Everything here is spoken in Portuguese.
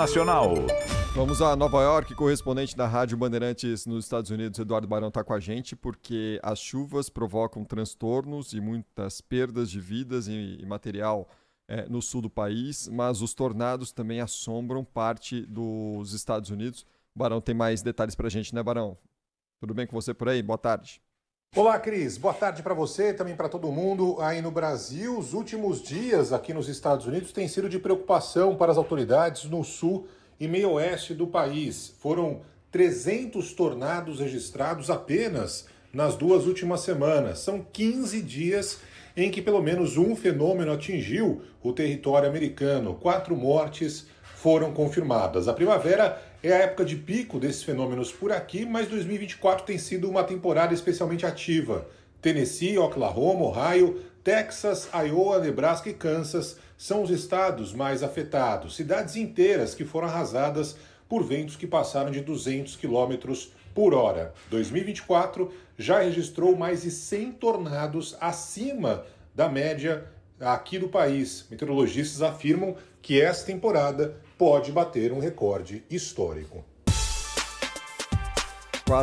Internacional. Vamos a Nova York, correspondente da Rádio Bandeirantes nos Estados Unidos, Eduardo Barão está com a gente, porque as chuvas provocam transtornos e muitas perdas de vidas e, material é, no sul do país, mas os tornados também assombram parte dos Estados Unidos. Barão tem mais detalhes para a gente, né, Barão? Tudo bem com você por aí? Boa tarde. Olá, Cris. Boa tarde para você, também para todo mundo aí no Brasil. Os últimos dias aqui nos Estados Unidos têm sido de preocupação para as autoridades no sul e meio-oeste do país. Foram 300 tornados registrados apenas nas duas últimas semanas. São 15 dias em que pelo menos um fenômeno atingiu o território americano. Quatro mortes foram confirmadas. A primavera é a época de pico desses fenômenos por aqui, mas 2024 tem sido uma temporada especialmente ativa. Tennessee, Oklahoma, Ohio, Texas, Iowa, Nebraska e Kansas são os estados mais afetados, cidades inteiras que foram arrasadas por ventos que passaram de 200 km por hora. 2024 já registrou mais de 100 tornados acima da média aqui do país. Meteorologistas afirmam que essa temporada pode bater um recorde histórico.